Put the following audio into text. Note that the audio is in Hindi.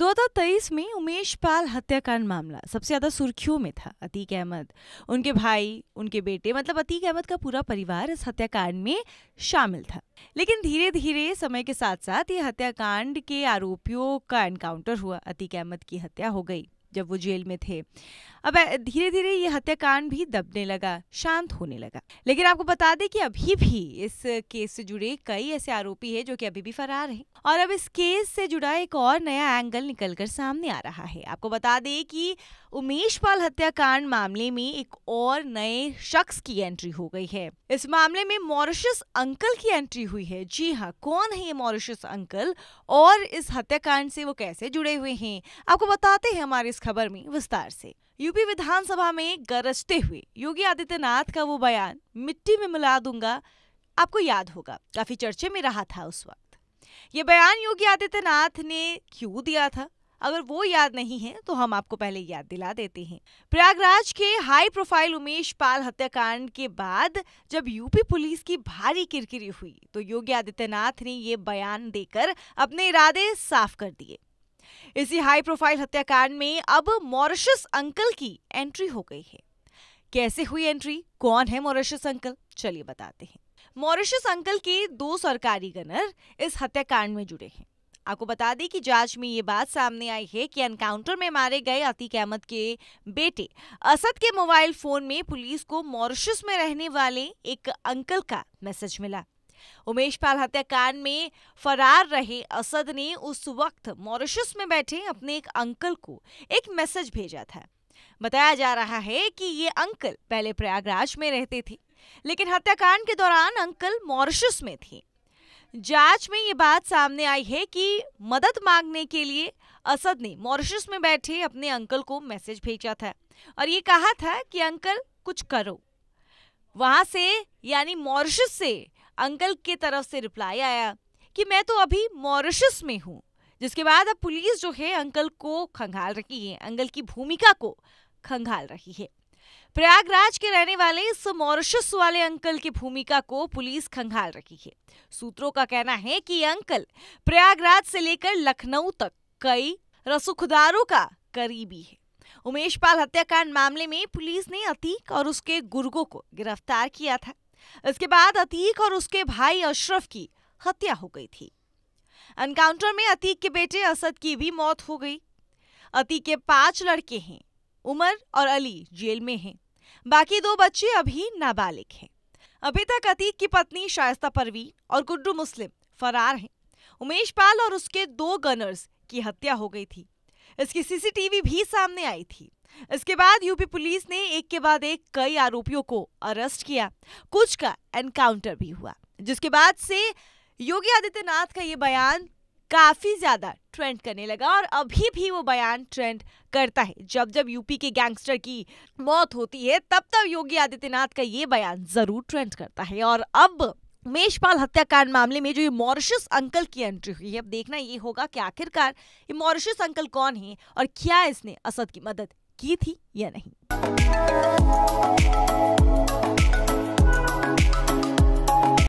2023 में उमेश पाल हत्याकांड मामला सबसे ज़्यादा सुर्खियों में था अतीक अहमद उनके भाई उनके बेटे मतलब अतीक अहमद का पूरा परिवार इस हत्याकांड में शामिल था लेकिन धीरे धीरे समय के साथ साथ ये हत्याकांड के आरोपियों का एनकाउंटर हुआ अतीक अहमद की हत्या हो गई जब वो जेल में थे अब धीरे धीरे ये हत्याकांड भी दबने लगा शांत होने लगा लेकिन आपको बता दें कि अभी भी इस केस से जुड़े कई ऐसे आरोपी हैं जो कि अभी भी फरार हैं और अब इस केस से जुड़ा एक और नया एंगल निकल कर सामने आ रहा है आपको बता दें कि उमेश पाल हत्याकांड मामले में एक और नए शख्स की एंट्री हो गई है इस मामले में मॉरिशस अंकल की एंट्री हुई है जी हाँ कौन है ये मॉरिशस अंकल और इस हत्याकांड से वो कैसे जुड़े हुए हैं आपको बताते हैं हमारे इस खबर में विस्तार से यूपी विधानसभा में गरजते हुए योगी आदित्यनाथ का वो बयान मिट्टी में मिला दूंगा आपको याद होगा काफी चर्चे में रहा था उस वक्त ये बयान योगी आदित्यनाथ ने क्यों दिया था अगर वो याद नहीं है तो हम आपको पहले याद दिला देते हैं प्रयागराज के हाई प्रोफाइल उमेश पाल हत्याकांड के बाद जब यूपी पुलिस की भारी किरकिरी हुई तो योगी आदित्यनाथ ने ये बयान देकर अपने इरादे साफ कर दिए इसी हाई प्रोफाइल हत्याकांड में अब मॉरिशस अंकल की एंट्री हो गई है कैसे हुई एंट्री कौन है मॉरिशस अंकल चलिए बताते हैं मॉरिशस अंकल के दो सरकारी गनर इस हत्याकांड में जुड़े हैं आपको बता दें कि जांच में ये बात सामने आई है कि एनकाउंटर में मारे गए अतीक अहमद के बेटे असद के मोबाइल फोन में पुलिस को मॉरिशस में रहने वाले एक अंकल का मैसेज मिला उमेश पाल हत्याकांड में फरार रहे असद ने उस वक्त मॉरिशस में बैठे अपने एक अंकल को एक मैसेज भेजा था बताया जा रहा है कि ये अंकल पहले प्रयागराज में रहते थे लेकिन हत्याकांड के दौरान अंकल मॉरिशस में थे जांच में ये बात सामने आई है कि मदद मांगने के लिए असद ने मॉरिशस में बैठे अपने अंकल को मैसेज भेजा था और ये कहा था कि अंकल कुछ करो वहां से यानी मॉरिशस से अंकल के तरफ से रिप्लाई आया कि मैं तो अभी मॉरिशस में हूँ जिसके बाद अब पुलिस जो है अंकल को खंगाल रही है अंकल की भूमिका को खंगाल रही है प्रयागराज के रहने वाले इस मॉरिशस वाले अंकल की भूमिका को पुलिस खंगाल रही है सूत्रों का कहना है कि अंकल प्रयागराज से लेकर लखनऊ तक कई रसुखदारों का करीबी है उमेश पाल हत्याकांड मामले में पुलिस ने अतीक और उसके गुर्गों को गिरफ्तार किया था इसके बाद अतीक और उसके भाई अशरफ की हत्या हो गई थी एनकाउंटर में अतीक के बेटे असद की भी मौत हो गई अतीक के पांच लड़के हैं उमर और अली जेल में हैं बाकी दो बच्चे अभी नाबालिग हैं अभी तक अतीक की पत्नी शायस्ता परवीन और गुड्डू मुस्लिम फरार हैं उमेश पाल और उसके दो गनर्स की हत्या हो गई थी इसकी सीसीटीवी भी सामने आई थी इसके बाद यूपी पुलिस ने एक के बाद एक कई आरोपियों को अरेस्ट किया कुछ का एनकाउंटर भी हुआ जिसके बाद से योगी आदित्यनाथ का ये बयान काफी ज्यादा ट्रेंड करने लगा और अभी भी वो बयान ट्रेंड करता है जब जब यूपी के गैंगस्टर की मौत होती है तब तब योगी आदित्यनाथ का ये बयान जरूर ट्रेंड करता है और अब मेषपाल हत्याकांड मामले में जो ये मॉरिशस अंकल की एंट्री हुई है अब देखना ये होगा कि आखिरकार ये मॉरिशस अंकल कौन है और क्या इसने असद की मदद की थी या नहीं